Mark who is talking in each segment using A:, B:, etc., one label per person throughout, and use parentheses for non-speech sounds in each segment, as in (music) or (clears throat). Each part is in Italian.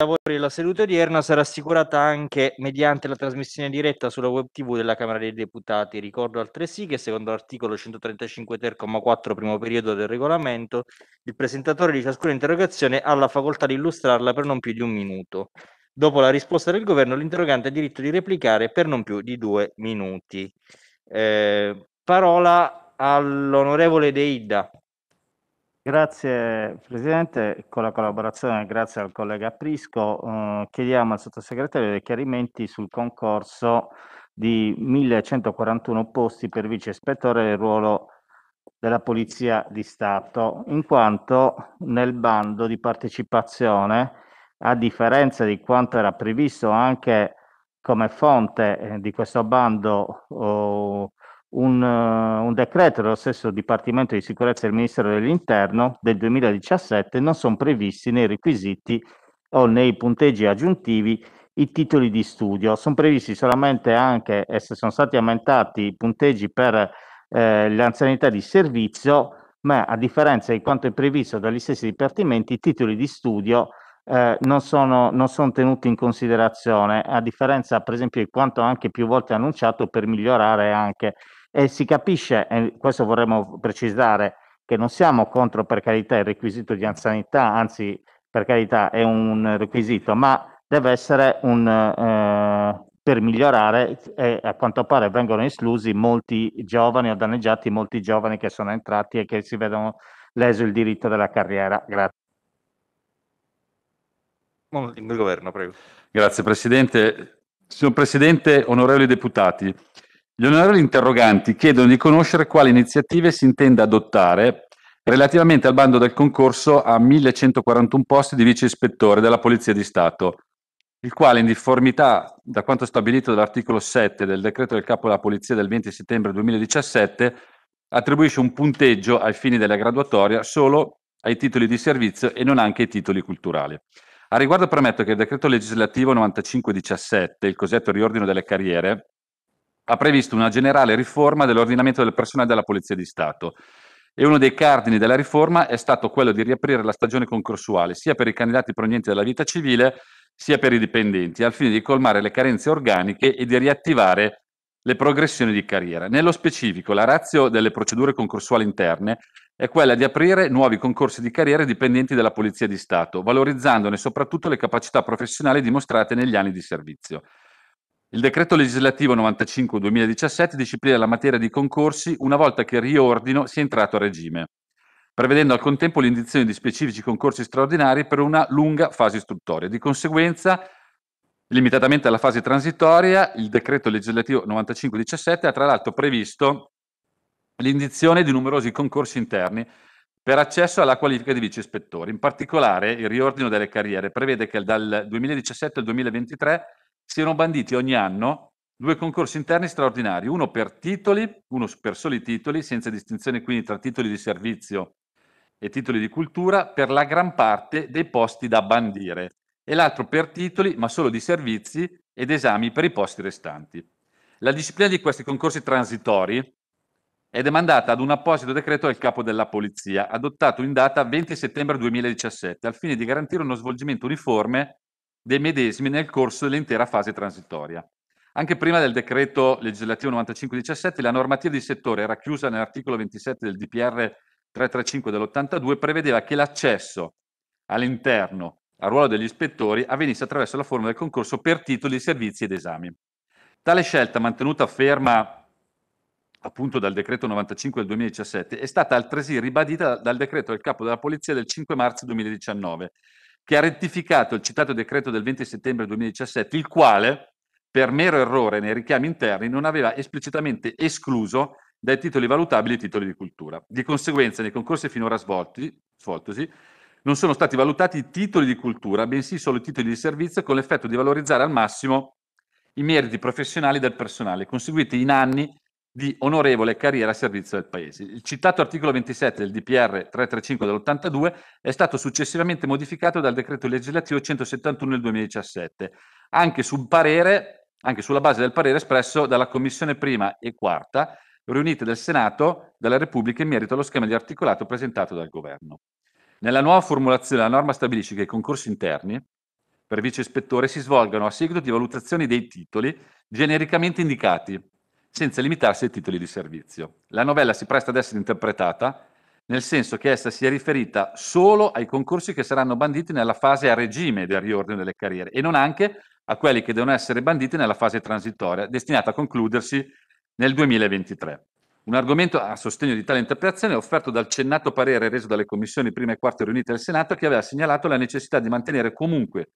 A: lavori della seduta odierna sarà assicurata anche mediante la trasmissione diretta sulla web tv della Camera dei Deputati. Ricordo altresì che secondo l'articolo 135 ter, 4, primo periodo del regolamento, il presentatore di ciascuna interrogazione ha la facoltà di illustrarla per non più di un minuto. Dopo la risposta del governo, l'interrogante ha diritto di replicare per non più di due minuti. Eh,
B: parola all'onorevole Deidda. Grazie Presidente, con la collaborazione grazie al collega Prisco eh, chiediamo al Sottosegretario dei chiarimenti sul concorso di 1141 posti per vice ispettore del ruolo della Polizia di Stato, in quanto nel bando di partecipazione, a differenza di quanto era previsto anche come fonte eh, di questo bando oh, un, eh, un, decreto dello stesso Dipartimento di Sicurezza del Ministero dell'Interno del 2017 non sono previsti nei requisiti o nei punteggi aggiuntivi i titoli di studio, sono previsti solamente anche e se sono stati aumentati i punteggi per eh, l'anzianità di servizio, ma a differenza di quanto è previsto dagli stessi dipartimenti, i titoli di studio eh, non, sono, non sono tenuti in considerazione, a differenza per esempio di quanto anche più volte annunciato per migliorare anche e si capisce, e questo vorremmo precisare, che non siamo contro per carità il requisito di anzianità, anzi per carità è un requisito, ma deve essere un... Eh, per migliorare e a quanto pare vengono esclusi molti giovani o danneggiati molti giovani che sono entrati e che si vedono leso il diritto della carriera.
C: Grazie. Il governo, prego. Grazie Presidente. Signor Presidente, onorevoli deputati, gli onorevoli interroganti chiedono di conoscere quali iniziative si intenda adottare relativamente al bando del concorso a 1141 posti di vice ispettore della Polizia di Stato, il quale, in difformità da quanto stabilito dall'articolo 7 del decreto del capo della Polizia del 20 settembre 2017, attribuisce un punteggio ai fini della graduatoria solo ai titoli di servizio e non anche ai titoli culturali. A riguardo premetto che il decreto legislativo 9517, il cosiddetto riordino delle carriere, ha previsto una generale riforma dell'ordinamento del personale della Polizia di Stato e uno dei cardini della riforma è stato quello di riaprire la stagione concorsuale sia per i candidati provenienti dalla vita civile sia per i dipendenti, al fine di colmare le carenze organiche e di riattivare le progressioni di carriera. Nello specifico, la razio delle procedure concorsuali interne è quella di aprire nuovi concorsi di carriera ai dipendenti della Polizia di Stato, valorizzandone soprattutto le capacità professionali dimostrate negli anni di servizio. Il decreto legislativo 95-2017 disciplina la materia di concorsi una volta che il riordino sia entrato a regime, prevedendo al contempo l'indizione di specifici concorsi straordinari per una lunga fase istruttoria. Di conseguenza, limitatamente alla fase transitoria, il decreto legislativo 95-17 ha tra l'altro previsto l'indizione di numerosi concorsi interni per accesso alla qualifica di vice ispettore. In particolare, il riordino delle carriere prevede che dal 2017 al 2023 siano banditi ogni anno due concorsi interni straordinari, uno per titoli, uno per soli titoli, senza distinzione quindi tra titoli di servizio e titoli di cultura, per la gran parte dei posti da bandire, e l'altro per titoli, ma solo di servizi ed esami per i posti restanti. La disciplina di questi concorsi transitori è demandata ad un apposito decreto del capo della Polizia, adottato in data 20 settembre 2017, al fine di garantire uno svolgimento uniforme dei medesimi nel corso dell'intera fase transitoria. Anche prima del decreto legislativo 95-17, la normativa di settore racchiusa nell'articolo 27 del DPR 335 dell'82 prevedeva che l'accesso all'interno al ruolo degli ispettori avvenisse attraverso la forma del concorso per titoli, servizi ed esami. Tale scelta, mantenuta ferma appunto dal decreto 95 del 2017, è stata altresì ribadita dal decreto del capo della Polizia del 5 marzo 2019, che ha rettificato il citato decreto del 20 settembre 2017, il quale, per mero errore nei richiami interni, non aveva esplicitamente escluso dai titoli valutabili i titoli di cultura. Di conseguenza, nei concorsi finora svolti, svoltosi, non sono stati valutati i titoli di cultura, bensì solo i titoli di servizio, con l'effetto di valorizzare al massimo i meriti professionali del personale, conseguiti in anni di onorevole carriera a servizio del Paese. Il citato articolo 27 del DPR 335 dell'82 è stato successivamente modificato dal decreto legislativo 171 del 2017, anche, sul parere, anche sulla base del parere espresso dalla Commissione prima e quarta riunite del Senato della Repubblica in merito allo schema di articolato presentato dal Governo. Nella nuova formulazione la norma stabilisce che i concorsi interni per vice ispettore si svolgano a seguito di valutazioni dei titoli genericamente indicati senza limitarsi ai titoli di servizio. La novella si presta ad essere interpretata nel senso che essa sia riferita solo ai concorsi che saranno banditi nella fase a regime del riordino delle carriere e non anche a quelli che devono essere banditi nella fase transitoria, destinata a concludersi nel 2023. Un argomento a sostegno di tale interpretazione è offerto dal cennato parere reso dalle commissioni prima e quarta riunite del Senato che aveva segnalato la necessità di mantenere comunque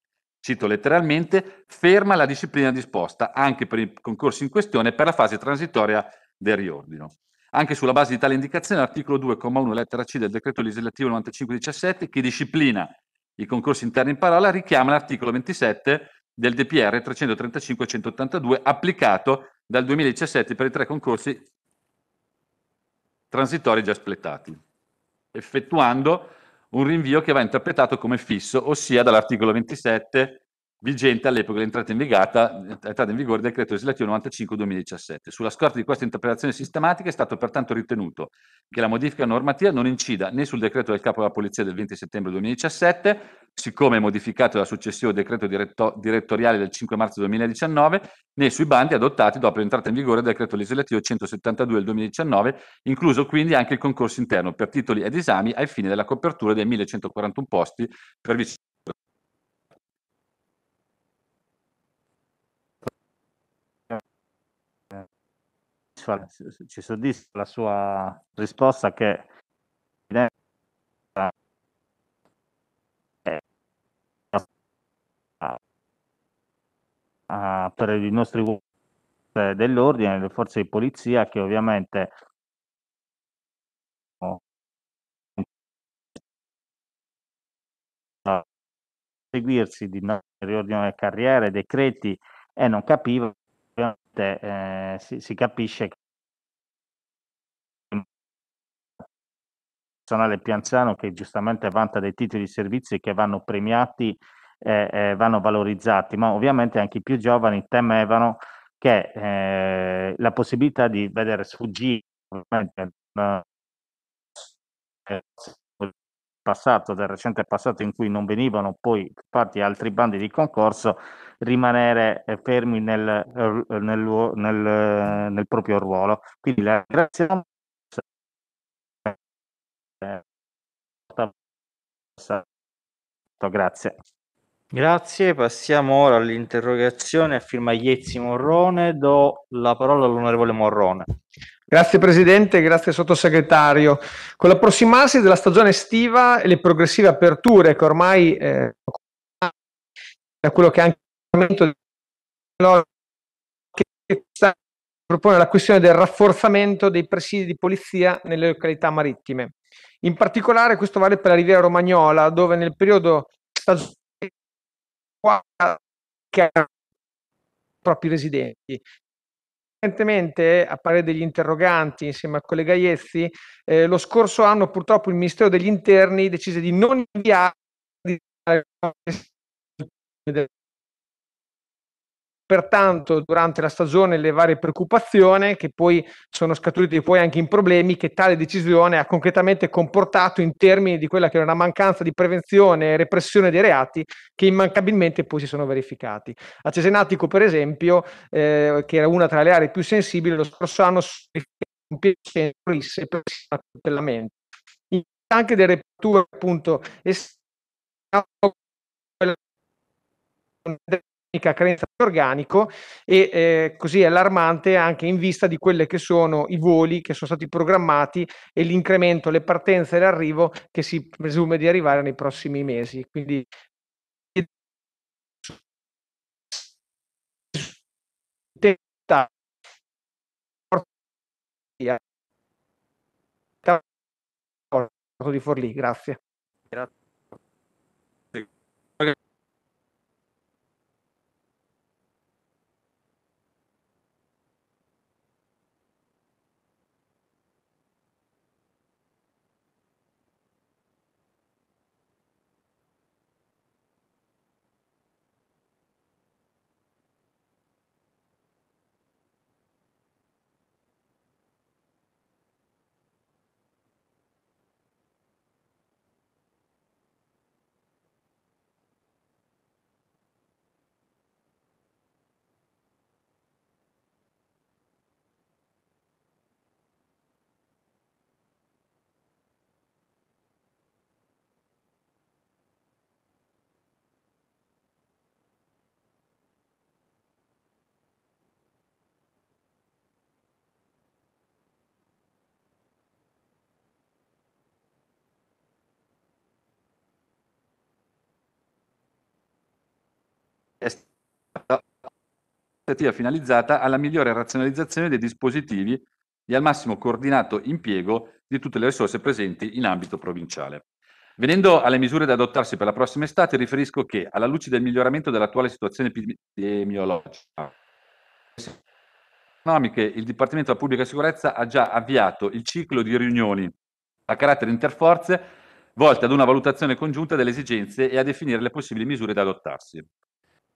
C: cito letteralmente, ferma la disciplina disposta anche per i concorsi in questione per la fase transitoria del riordino. Anche sulla base di tale indicazione, l'articolo 2,1 lettera C del decreto legislativo 9517, che disciplina i concorsi interni in parola, richiama l'articolo 27 del DPR 335-182, applicato dal 2017 per i tre concorsi transitori già splettati, effettuando un rinvio che va interpretato come fisso, ossia dall'articolo 27 vigente all'epoca dell'entrata in, in, vigore del decreto legislativo 95-2017. Sulla scorta di questa interpretazione sistematica è stato pertanto ritenuto che la modifica normativa non incida né sul decreto del capo della Polizia del 20 settembre 2017, siccome modificato dal successivo decreto diretto, direttoriale del 5 marzo 2019, né sui bandi adottati dopo l'entrata in vigore del decreto legislativo 172 del 2019, incluso quindi anche il concorso interno per titoli ed esami ai fini della copertura dei 1141 posti per vice. soddisfa, ci soddisfa
B: la sua risposta che per i nostri uomini eh, dell'ordine, le forze di polizia che ovviamente seguirsi di riordino delle carriere, decreti e non capiva eh, si, si capisce che personale più anziano che giustamente vanta dei titoli di servizi che vanno premiati eh, eh, vanno valorizzati, ma ovviamente anche i più giovani temevano che eh, la possibilità di vedere sfuggire passato, del recente passato in cui non venivano poi fatti altri bandi di concorso, rimanere eh, fermi nel, eh, nel, nel, eh, nel proprio ruolo. Quindi la grazie Grazie.
A: Grazie, passiamo ora all'interrogazione a firma Iezzi Morrone.
D: Do la parola all'onorevole Morrone.
B: Grazie Presidente,
D: grazie Sottosegretario. Con l'approssimarsi della stagione estiva e le progressive aperture che ormai eh, da quello che anche il che propone la questione del rafforzamento dei presidi di polizia nelle località marittime. In particolare questo vale per la Riviera Romagnola, dove nel periodo stagionale che i propri residenti Recentemente, a parere degli interroganti insieme al collega Iezzi, eh, lo scorso anno purtroppo il Ministero degli Interni decise di non inviare Pertanto, durante la stagione le varie preoccupazioni che poi sono scaturite poi anche in problemi che tale decisione ha concretamente comportato in termini di quella che era una mancanza di prevenzione e repressione dei reati che immancabilmente poi si sono verificati. A Cesenatico, per esempio, eh, che era una tra le aree più sensibili, lo scorso anno si un piacere risse per il tutelamento. Anche del repertorio appunto è carenza di organico e eh, così allarmante anche in vista di quelli che sono i voli che sono stati programmati e l'incremento, le partenze e l'arrivo che si presume di arrivare nei prossimi mesi. Quindi di Forlì, grazie.
A: grazie.
C: è stata finalizzata alla migliore razionalizzazione dei dispositivi e al massimo coordinato impiego di tutte le risorse presenti in ambito provinciale. Venendo alle misure da adottarsi per la prossima estate, riferisco che, alla luce del miglioramento dell'attuale situazione epidemiologica, economiche, il Dipartimento della Pubblica Sicurezza ha già avviato il ciclo di riunioni a carattere interforze volte ad una valutazione congiunta delle esigenze e a definire le possibili misure da adottarsi.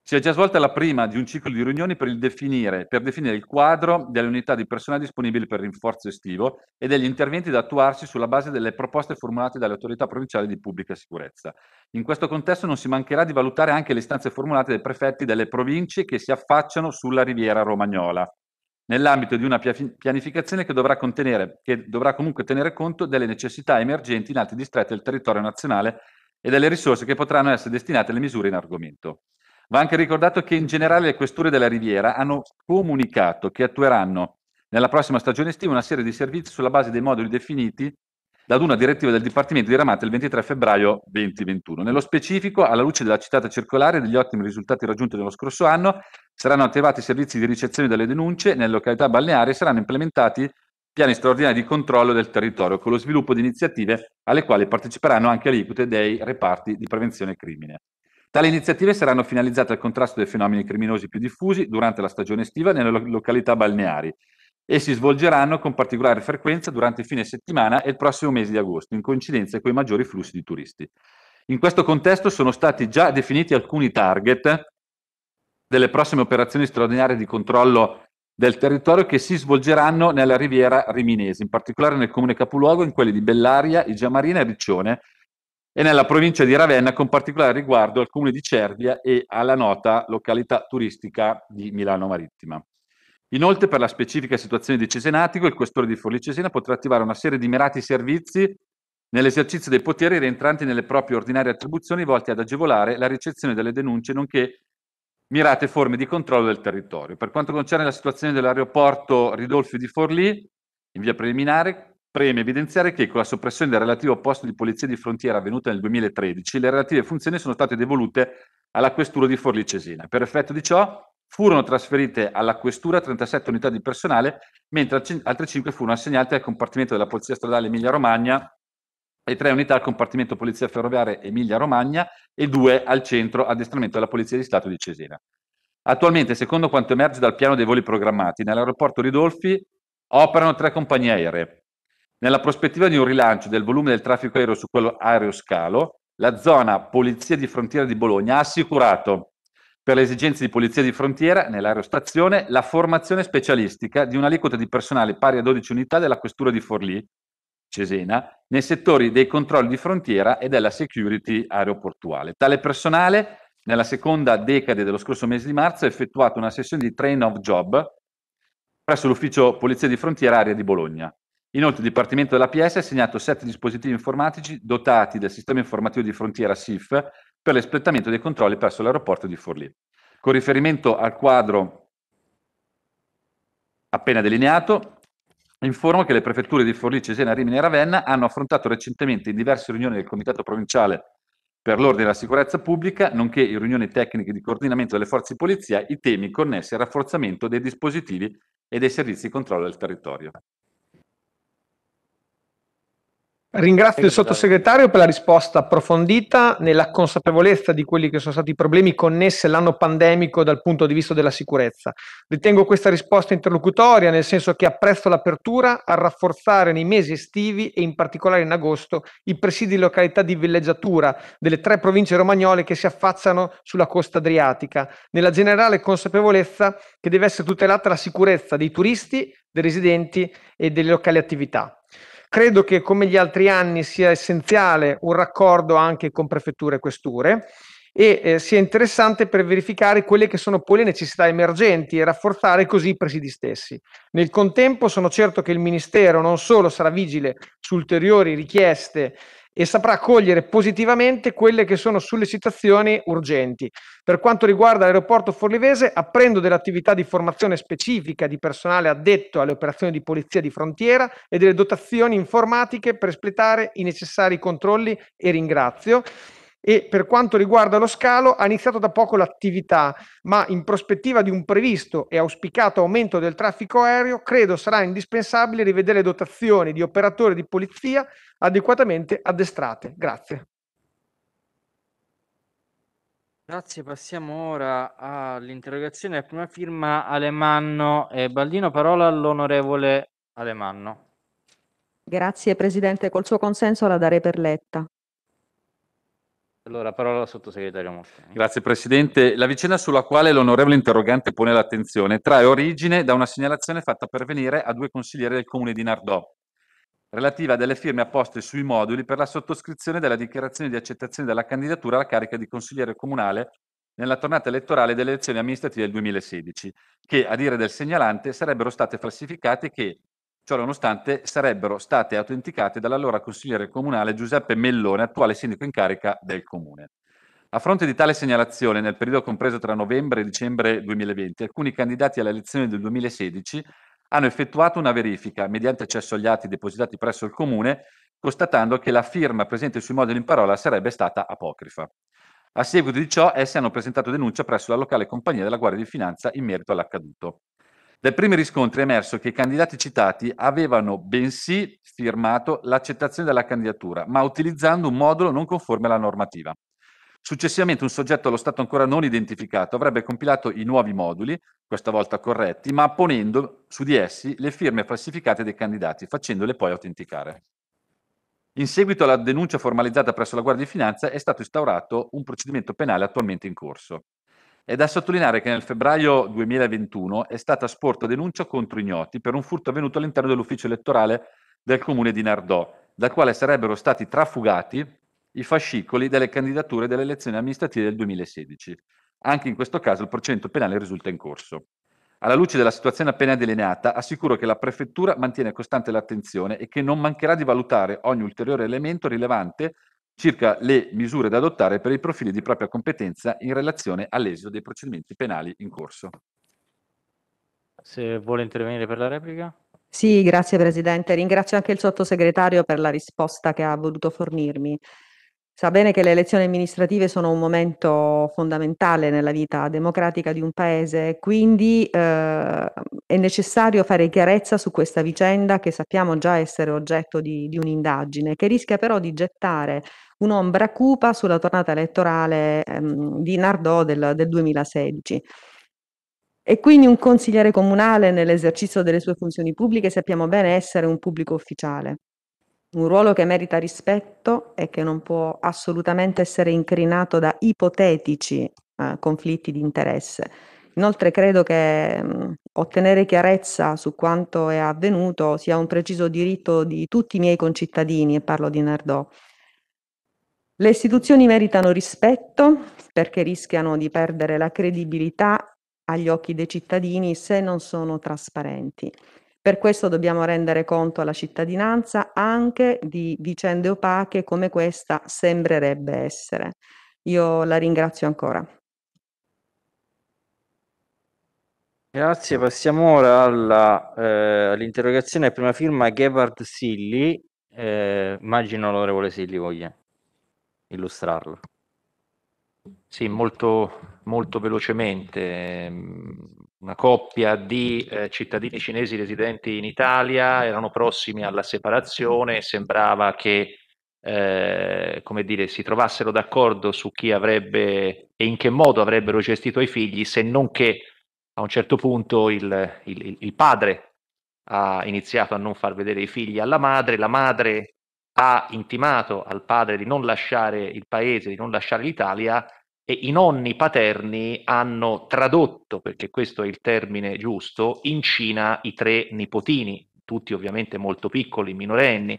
C: Si è già svolta la prima di un ciclo di riunioni per definire, per definire il quadro delle unità di personale disponibili per rinforzo estivo e degli interventi da attuarsi sulla base delle proposte formulate dalle autorità provinciali di pubblica sicurezza. In questo contesto non si mancherà di valutare anche le istanze formulate dai prefetti delle province che si affacciano sulla riviera romagnola, nell'ambito di una pianificazione che dovrà, contenere, che dovrà comunque tenere conto delle necessità emergenti in altri distretti del territorio nazionale e delle risorse che potranno essere destinate alle misure in argomento. Va anche ricordato che in generale le questure della Riviera hanno comunicato che attueranno nella prossima stagione estiva una serie di servizi sulla base dei moduli definiti da una direttiva del Dipartimento di diramata il 23 febbraio 2021. Nello specifico, alla luce della citata circolare e degli ottimi risultati raggiunti nello scorso anno, saranno attivati i servizi di ricezione delle denunce nelle località balneari e saranno implementati piani straordinari di controllo del territorio con lo sviluppo di iniziative alle quali parteciperanno anche aliquote dei reparti di prevenzione crimine. Tali iniziative saranno finalizzate al contrasto dei fenomeni criminosi più diffusi durante la stagione estiva nelle località balneari e si svolgeranno con particolare frequenza durante il fine settimana e il prossimo mese di agosto, in coincidenza con i maggiori flussi di turisti. In questo contesto sono stati già definiti alcuni target delle prossime operazioni straordinarie di controllo del territorio che si svolgeranno nella riviera riminese, in particolare nel comune capoluogo, in quelli di Bellaria, Igiamarina e Riccione, e nella provincia di Ravenna con particolare riguardo al comune di Cervia e alla nota località turistica di Milano Marittima. Inoltre, per la specifica situazione di Cesenatico, il questore di Forlì Cesena potrà attivare una serie di mirati servizi nell'esercizio dei poteri rientranti nelle proprie ordinarie attribuzioni volti ad agevolare la ricezione delle denunce, nonché mirate forme di controllo del territorio. Per quanto concerne la situazione dell'aeroporto Ridolfi di Forlì, in via preliminare, preme evidenziare che con la soppressione del relativo posto di polizia di frontiera avvenuta nel 2013, le relative funzioni sono state devolute alla questura di Forlì Cesena. Per effetto di ciò furono trasferite alla questura 37 unità di personale, mentre altre 5 furono assegnate al compartimento della Polizia Stradale Emilia-Romagna e 3 unità al compartimento Polizia Ferroviaria Emilia-Romagna e 2 al centro addestramento della Polizia di Stato di Cesena. Attualmente, secondo quanto emerge dal piano dei voli programmati, nell'aeroporto Ridolfi operano tre compagnie aeree, nella prospettiva di un rilancio del volume del traffico aereo su quello aeroscalo, la zona Polizia di Frontiera di Bologna ha assicurato per le esigenze di Polizia di Frontiera nell'aerostazione la formazione specialistica di un'aliquota di personale pari a 12 unità della Questura di Forlì, Cesena, nei settori dei controlli di frontiera e della security aeroportuale. Tale personale nella seconda decade dello scorso mese di marzo ha effettuato una sessione di train of job presso l'ufficio Polizia di Frontiera Area di Bologna. Inoltre il Dipartimento della dell'APS ha assegnato sette dispositivi informatici dotati del sistema informativo di frontiera SIF per l'espletamento dei controlli presso l'aeroporto di Forlì. Con riferimento al quadro appena delineato, informo che le prefetture di Forlì, Cesena, Rimini e Ravenna hanno affrontato recentemente in diverse riunioni del Comitato Provinciale per l'ordine e la sicurezza pubblica, nonché in riunioni tecniche di coordinamento delle forze di polizia, i temi connessi al rafforzamento dei dispositivi e dei servizi di controllo del territorio.
D: Ringrazio il sottosegretario per la risposta approfondita nella consapevolezza di quelli che sono stati i problemi connessi all'anno pandemico dal punto di vista della sicurezza. Ritengo questa risposta interlocutoria, nel senso che apprezzo l'apertura a rafforzare nei mesi estivi e in particolare in agosto i presidi di località di villeggiatura delle tre province romagnole che si affacciano sulla costa adriatica, nella generale consapevolezza che deve essere tutelata la sicurezza dei turisti, dei residenti e delle locali attività. Credo che come gli altri anni sia essenziale un raccordo anche con prefetture e questure e eh, sia interessante per verificare quelle che sono poi le necessità emergenti e rafforzare così i presidi stessi. Nel contempo sono certo che il Ministero non solo sarà vigile su ulteriori richieste e saprà cogliere positivamente quelle che sono sollecitazioni urgenti. Per quanto riguarda l'aeroporto forlivese, apprendo dell'attività di formazione specifica di personale addetto alle operazioni di polizia di frontiera e delle dotazioni informatiche per espletare i necessari controlli e ringrazio e per quanto riguarda lo scalo ha iniziato da poco l'attività, ma in prospettiva di un previsto e auspicato aumento del traffico aereo, credo sarà indispensabile rivedere dotazioni di operatori di polizia adeguatamente addestrate. Grazie.
A: Grazie, passiamo ora all'interrogazione a prima firma Alemanno e Baldino. Parola all'onorevole Alemanno.
E: Grazie Presidente, col suo consenso la darei per letta.
A: Allora, parola al sottosegretario Moschini.
C: Grazie Presidente. La vicenda sulla quale l'onorevole interrogante pone l'attenzione trae origine da una segnalazione fatta pervenire a due consiglieri del comune di Nardò, relativa a delle firme apposte sui moduli per la sottoscrizione della dichiarazione di accettazione della candidatura alla carica di consigliere comunale nella tornata elettorale delle elezioni amministrative del 2016, che, a dire del segnalante, sarebbero state falsificate e che, Ciononostante sarebbero state autenticate dall'allora consigliere comunale Giuseppe Mellone, attuale sindaco in carica del comune. A fronte di tale segnalazione, nel periodo compreso tra novembre e dicembre 2020, alcuni candidati alle elezioni del 2016 hanno effettuato una verifica mediante accesso agli atti depositati presso il comune, constatando che la firma presente sui moduli in parola sarebbe stata apocrifa. A seguito di ciò, essi hanno presentato denuncia presso la locale compagnia della Guardia di Finanza in merito all'accaduto. Dai primi riscontri è emerso che i candidati citati avevano bensì firmato l'accettazione della candidatura, ma utilizzando un modulo non conforme alla normativa. Successivamente un soggetto allo stato ancora non identificato avrebbe compilato i nuovi moduli, questa volta corretti, ma apponendo su di essi le firme falsificate dei candidati, facendole poi autenticare. In seguito alla denuncia formalizzata presso la Guardia di Finanza è stato instaurato un procedimento penale attualmente in corso. È da sottolineare che nel febbraio 2021 è stata sporta denuncia contro ignoti per un furto avvenuto all'interno dell'ufficio elettorale del comune di Nardò, dal quale sarebbero stati trafugati i fascicoli delle candidature delle elezioni amministrative del 2016. Anche in questo caso il procedimento penale risulta in corso. Alla luce della situazione appena delineata, assicuro che la Prefettura mantiene costante l'attenzione e che non mancherà di valutare ogni ulteriore elemento rilevante circa le misure da adottare per i profili di propria competenza in relazione all'esito dei procedimenti penali in corso. Se vuole intervenire per la replica.
E: Sì, grazie Presidente. Ringrazio anche il sottosegretario per la risposta che ha voluto fornirmi. Sa bene che le elezioni amministrative sono un momento fondamentale nella vita democratica di un paese, quindi eh, è necessario fare chiarezza su questa vicenda che sappiamo già essere oggetto di, di un'indagine, che rischia però di gettare un'ombra cupa sulla tornata elettorale ehm, di Nardò del, del 2016. E quindi un consigliere comunale nell'esercizio delle sue funzioni pubbliche sappiamo bene essere un pubblico ufficiale un ruolo che merita rispetto e che non può assolutamente essere incrinato da ipotetici eh, conflitti di interesse. Inoltre credo che mh, mm, ottenere chiarezza su quanto è avvenuto sia un preciso diritto di tutti i miei concittadini, e parlo di Nardò. Le istituzioni meritano rispetto perché rischiano di perdere la credibilità agli occhi dei cittadini se non sono trasparenti. Per questo dobbiamo rendere conto alla cittadinanza anche di vicende opache come questa sembrerebbe essere. Io la ringrazio ancora.
A: Grazie, passiamo ora alla, eh, all'interrogazione a prima firma Gebhard Silli. Eh, immagino l'onorevole Silli voglia illustrarlo.
F: Sì, molto, molto velocemente. Ehm, una coppia di eh, cittadini cinesi residenti in Italia, erano prossimi alla separazione, sembrava che eh, come dire, si trovassero d'accordo su chi avrebbe e in che modo avrebbero gestito i figli, se non che a un certo punto il, il, il padre ha iniziato a non far vedere i figli alla madre, la madre ha intimato al padre di non lasciare il paese, di non lasciare l'Italia e i nonni paterni hanno tradotto, perché questo è il termine giusto, in Cina i tre nipotini, tutti ovviamente molto piccoli, minorenni.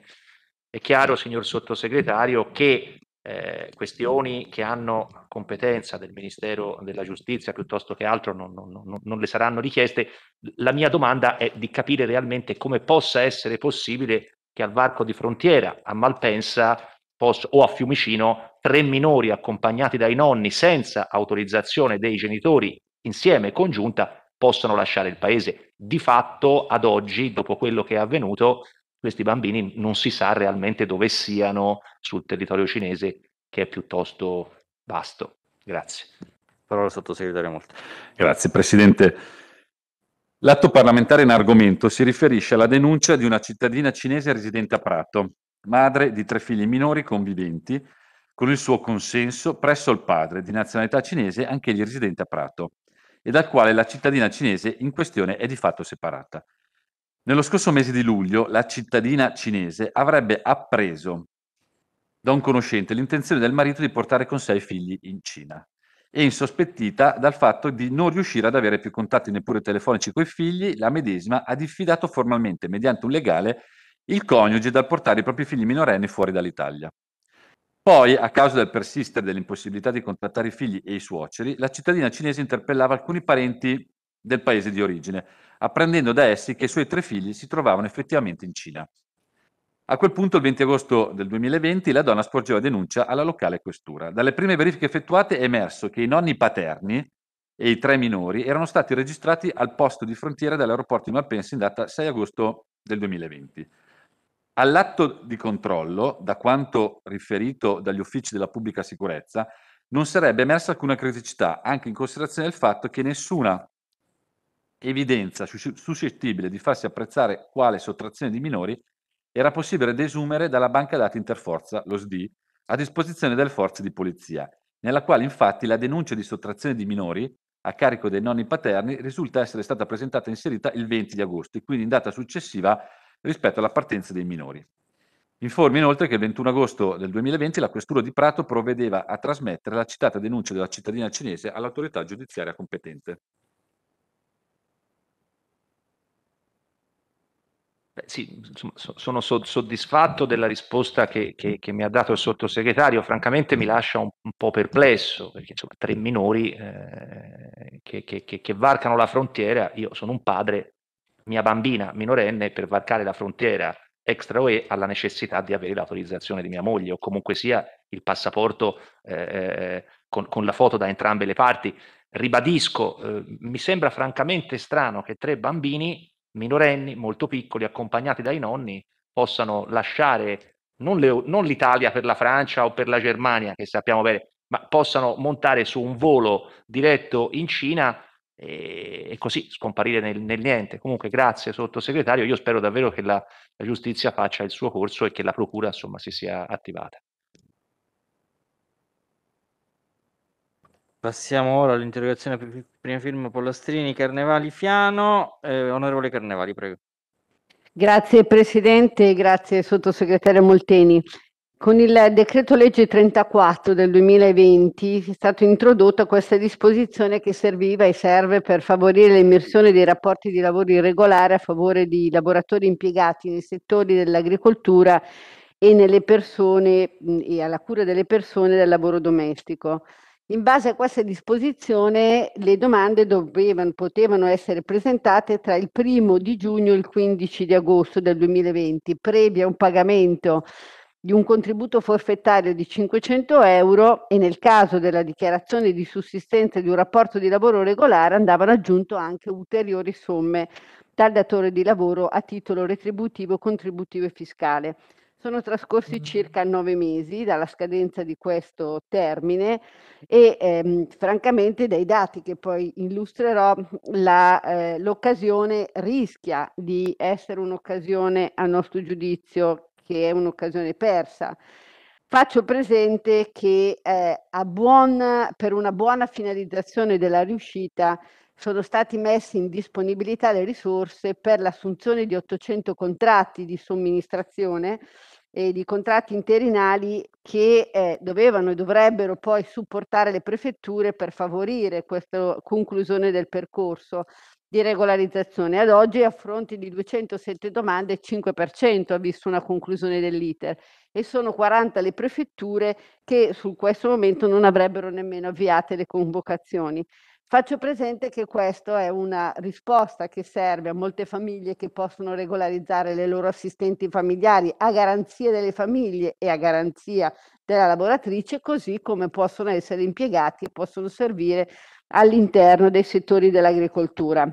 F: È chiaro, signor sottosegretario, che eh, questioni che hanno competenza del Ministero della Giustizia piuttosto che altro non, non, non, le saranno richieste. La mia domanda è di capire realmente come possa essere possibile che al varco di frontiera, a Malpensa posso, o a Fiumicino, tre minori accompagnati dai nonni senza autorizzazione dei genitori insieme congiunta possano lasciare il paese. Di fatto, ad oggi, dopo quello che è avvenuto, questi bambini non si sa realmente dove siano sul territorio cinese, che è piuttosto
C: vasto. Grazie. Parola sottosegretario Molti. Grazie Presidente. L'atto parlamentare in argomento si riferisce alla denuncia di una cittadina cinese residente a Prato, madre di tre figli minori conviventi, con il suo consenso presso il padre, di nazionalità cinese, anch'egli residente a Prato, e dal quale la cittadina cinese in questione è di fatto separata. Nello scorso mese di luglio la cittadina cinese avrebbe appreso da un conoscente l'intenzione del marito di portare con sé i figli in Cina e insospettita dal fatto di non riuscire ad avere più contatti neppure telefonici con i figli, la medesima ha diffidato formalmente, mediante un legale, il coniuge dal portare i propri figli minorenni fuori dall'Italia. Poi, a causa del persistere dell'impossibilità di contattare i figli e i suoceri, la cittadina cinese interpellava alcuni parenti del paese di origine, apprendendo da essi che i suoi tre figli si trovavano effettivamente in Cina. A quel punto, il 20 agosto del 2020, la donna sporgeva denuncia alla locale questura. Dalle prime verifiche effettuate è emerso che i nonni paterni e i tre minori erano stati registrati al posto di frontiera dell'aeroporto di Malpensa in data 6 agosto del 2020. All'atto di controllo, da quanto riferito dagli uffici della pubblica sicurezza, non sarebbe emersa alcuna criticità, anche in considerazione del fatto che nessuna evidenza suscettibile di farsi apprezzare quale sottrazione di minori era possibile desumere dalla banca dati Interforza, lo SDI, a disposizione delle forze di polizia, nella quale infatti la denuncia di sottrazione di minori a carico dei nonni paterni risulta essere stata presentata e inserita il 20 di agosto e quindi in data successiva rispetto alla partenza dei minori. Informi inoltre che il 21 agosto del 2020 la Questura di Prato provvedeva a trasmettere la citata denuncia della cittadina cinese all'autorità giudiziaria competente. Beh, sì, insomma, sono
F: soddisfatto della risposta che, che, che, mi ha dato il sottosegretario. Francamente mi lascia un, un po' perplesso perché insomma, tre minori eh, che, che varcano la frontiera, io sono un padre, mia bambina minorenne per varcare la frontiera extra UE alla necessità di avere l'autorizzazione di mia moglie o comunque sia il passaporto eh, eh, con, con, la foto da entrambe le parti. Ribadisco, eh, mi sembra francamente strano che tre bambini minorenni, molto piccoli, accompagnati dai nonni, possano lasciare non, le, non l'Italia per la Francia o per la Germania, che sappiamo bene, ma possano montare su un volo diretto in Cina e, e così scomparire nel, nel, niente. Comunque grazie sottosegretario, io spero davvero che la, la giustizia faccia il suo corso e che la procura insomma, si sia attivata.
A: Passiamo ora all'interrogazione prima firma Pollastrini, Carnevali Fiano. Eh, onorevole Carnevali, prego.
G: Grazie Presidente, grazie Sottosegretario Molteni. Con il decreto legge 34 del 2020 è stata introdotta questa disposizione che serviva e serve per favorire l'immersione dei rapporti di lavoro irregolare a favore di lavoratori impiegati nei settori dell'agricoltura e nelle persone e alla cura delle persone del lavoro domestico. In base a questa disposizione le domande dovevano, potevano essere presentate tra il 1 di giugno e il 15 di agosto del 2020, previa un pagamento di un contributo forfettario di 500 euro e nel caso della dichiarazione di sussistenza di un rapporto di lavoro regolare andavano aggiunto anche ulteriori somme dal datore di lavoro a titolo retributivo, contributivo e fiscale. Sono trascorsi mm. circa nove mesi dalla scadenza di questo termine e ehm, francamente dai dati che poi illustrerò la, eh, l'occasione rischia di essere un'occasione a nostro giudizio che è un'occasione persa. Faccio presente che eh, buon, per una buona finalizzazione della riuscita sono stati messi in disponibilità le risorse per l'assunzione di 800 contratti di somministrazione e di contratti interinali che eh, dovevano e dovrebbero poi supportare le prefetture per favorire questa conclusione del percorso di regolarizzazione. Ad oggi, a fronte di 207 domande, il 5% ha visto una conclusione dell'iter e sono 40 le prefetture che su questo momento non avrebbero nemmeno avviate le convocazioni. Faccio presente che questa è una risposta che serve a molte famiglie che possono regolarizzare le loro assistenti familiari a garanzia delle famiglie e a garanzia della lavoratrice, così come possono essere impiegati e possono servire all'interno dei settori dell'agricoltura.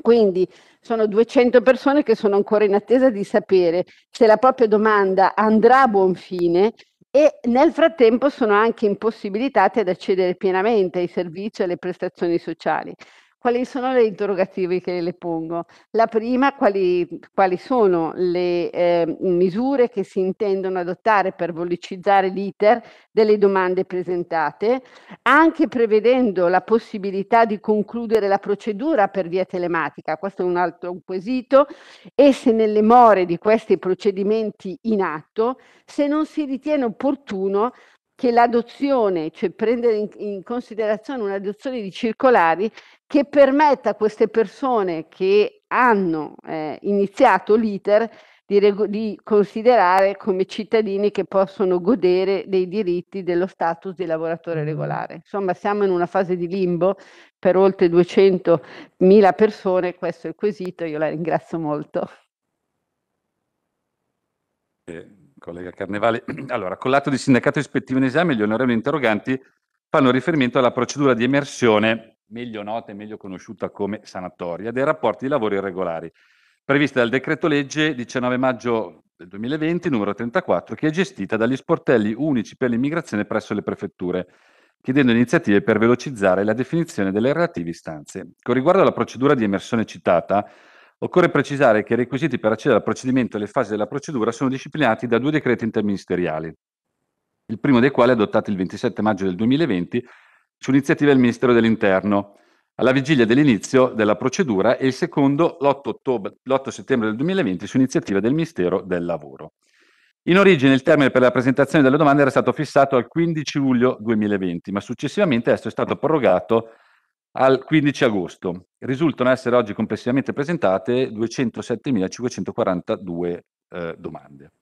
G: Quindi sono 200 persone che sono ancora in attesa di sapere se la propria domanda andrà a buon fine e nel frattempo sono anche impossibilitate ad accedere pienamente ai servizi e alle prestazioni sociali quali sono le interrogative che le pongo? La prima, quali, quali sono le eh, misure che si intendono adottare per velocizzare l'iter delle domande presentate, anche prevedendo la possibilità di concludere la procedura per via telematica, questo è un altro quesito, e se nelle more di questi procedimenti in atto, se non si ritiene opportuno che l'adozione, cioè prendere in, in considerazione un'adozione di circolari che permetta a queste persone che hanno eh, iniziato l'iter di, di considerare come cittadini che possono godere dei diritti dello status di lavoratore mm. regolare. Insomma, siamo in una fase di limbo per oltre 200.000 persone, questo è il quesito, io la ringrazio molto.
C: Eh, collega Carnevale. (clears throat) Allora, con l'atto di sindacato ispettivo in esame, gli onorevoli interroganti fanno riferimento alla procedura di emersione, meglio nota e meglio conosciuta come sanatoria, dei rapporti di lavoro irregolari, prevista dal decreto legge 19 maggio del 2020, numero 34, che è gestita dagli sportelli unici per l'immigrazione presso le prefetture, chiedendo iniziative per velocizzare la definizione delle relative istanze. Con riguardo alla procedura di emersione citata, Occorre precisare che i requisiti per accedere al procedimento e le fasi della procedura sono disciplinati da due decreti interministeriali, il primo dei quali è adottato il 27 maggio del 2020 su iniziativa del Ministero dell'Interno, alla vigilia dell'inizio della procedura, e il secondo l'8, ottobre, l'8 settembre del 2020 su iniziativa del Ministero del Lavoro. In origine il termine per la presentazione delle domande era stato fissato al 15 luglio 2020, ma successivamente esso è stato prorogato al 15 agosto. Risultano essere oggi complessivamente presentate 207.542 eh, domande.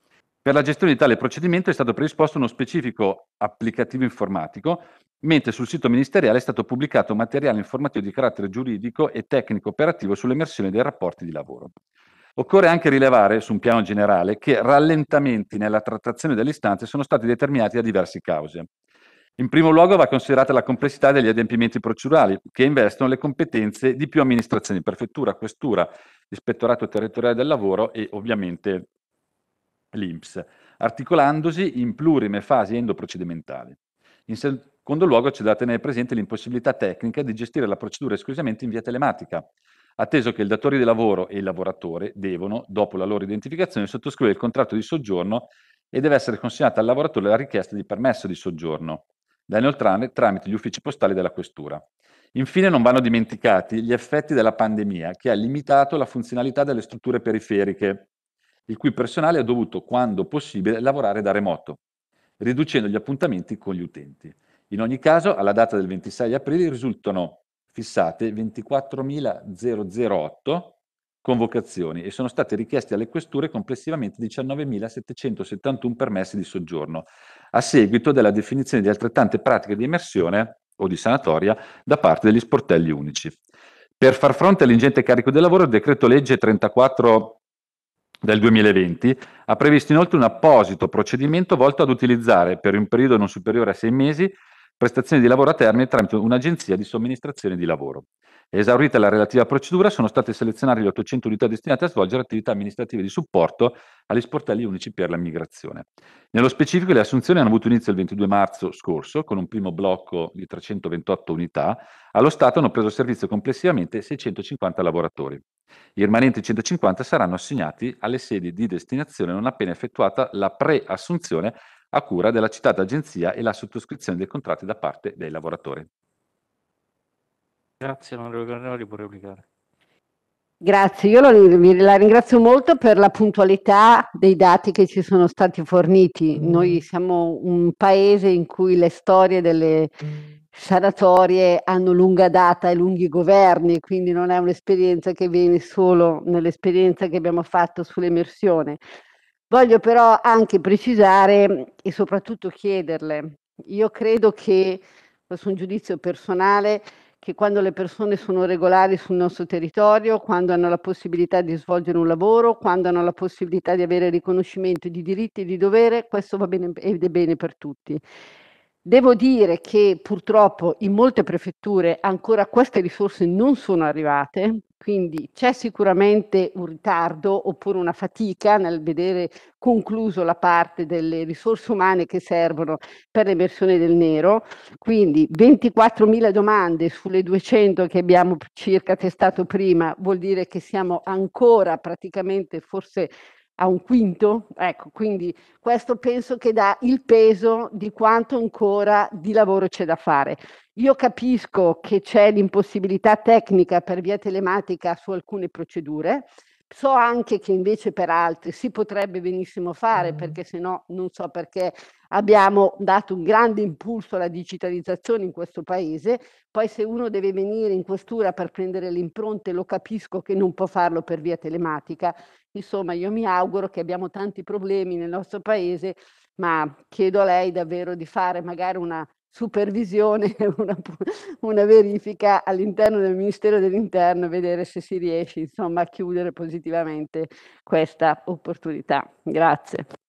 C: Per la gestione di tale procedimento è stato predisposto uno specifico applicativo informatico, mentre sul sito ministeriale è stato pubblicato materiale informativo di carattere giuridico e tecnico operativo sull'emersione dei rapporti di lavoro. Occorre anche rilevare, su un piano generale, che rallentamenti nella trattazione delle istanze sono stati determinati da diverse cause. In primo luogo va considerata la complessità degli adempimenti procedurali che investono le competenze di più amministrazioni, prefettura, questura, ispettorato territoriale del lavoro e ovviamente l'INPS, articolandosi in plurime fasi endoprocedimentali. In secondo luogo c'è da tenere presente l'impossibilità tecnica di gestire la procedura esclusivamente in via telematica, atteso che il datore di lavoro e il lavoratore devono, dopo la loro identificazione, sottoscrivere il contratto di soggiorno e deve essere consegnata al lavoratore la richiesta di permesso di soggiorno da inoltrare tramite gli uffici postali della Questura. Infine non vanno dimenticati gli effetti della pandemia che ha limitato la funzionalità delle strutture periferiche, il cui personale ha dovuto, quando possibile, lavorare da remoto, riducendo gli appuntamenti con gli utenti. In ogni caso, alla data del 26 aprile risultano fissate 24.008 convocazioni e sono state richieste alle questure complessivamente 19.771 permessi di soggiorno, a seguito della definizione di altrettante pratiche di immersione o di sanatoria da parte degli sportelli unici. Per far fronte all'ingente carico del lavoro, il decreto legge 34 del 2020 ha previsto inoltre un apposito procedimento volto ad utilizzare per un periodo non superiore a sei mesi prestazioni di lavoro a termine tramite un'agenzia di somministrazione di lavoro. Esaurita la relativa procedura, sono state selezionate le 800 unità destinate a svolgere attività amministrative di supporto agli sportelli unici per la migrazione. Nello specifico, le assunzioni hanno avuto inizio il 22 marzo scorso, con un primo blocco di 328 unità. Allo Stato hanno preso servizio complessivamente 650 lavoratori. I rimanenti 150 saranno assegnati alle sedi di destinazione non appena effettuata la pre-assunzione a cura della citata agenzia e la sottoscrizione dei contratti da parte dei lavoratori.
A: Grazie, onorevole Carnevali, può replicare.
G: Grazie, io la ringrazio molto per la puntualità dei dati che ci sono stati forniti. Noi mm. siamo un paese in cui le storie delle sanatorie hanno lunga data e lunghi governi, quindi non è un'esperienza che viene solo nell'esperienza che abbiamo fatto sull'emersione. Voglio però anche precisare e soprattutto chiederle, io credo che, questo è un giudizio personale, che quando le persone sono regolari sul nostro territorio, quando hanno la possibilità di svolgere un lavoro, quando hanno la possibilità di avere riconoscimento di diritti e di dovere, questo va bene ed è bene per tutti. Devo dire che purtroppo in molte prefetture ancora queste risorse non sono arrivate, quindi c'è sicuramente un ritardo oppure una fatica nel vedere concluso la parte delle risorse umane che servono per l'emersione del nero. Quindi 24.000 domande sulle 200 che abbiamo circa testato prima vuol dire che siamo ancora praticamente forse a un quinto? Ecco, quindi questo penso che dà il peso di quanto ancora di lavoro c'è da fare. Io capisco che c'è l'impossibilità tecnica per via telematica su alcune procedure, so anche che invece per altri si potrebbe benissimo fare mm. perché se no non so perché Abbiamo dato un grande impulso alla digitalizzazione in questo paese, poi se uno deve venire in questura per prendere le impronte lo capisco che non può farlo per via telematica. Insomma, io mi auguro che abbiamo tanti problemi nel nostro paese, ma chiedo a lei davvero di fare magari una supervisione, (laughs) una, una, verifica all'interno del Ministero dell'Interno e vedere se si riesce insomma, a chiudere positivamente questa opportunità. Grazie.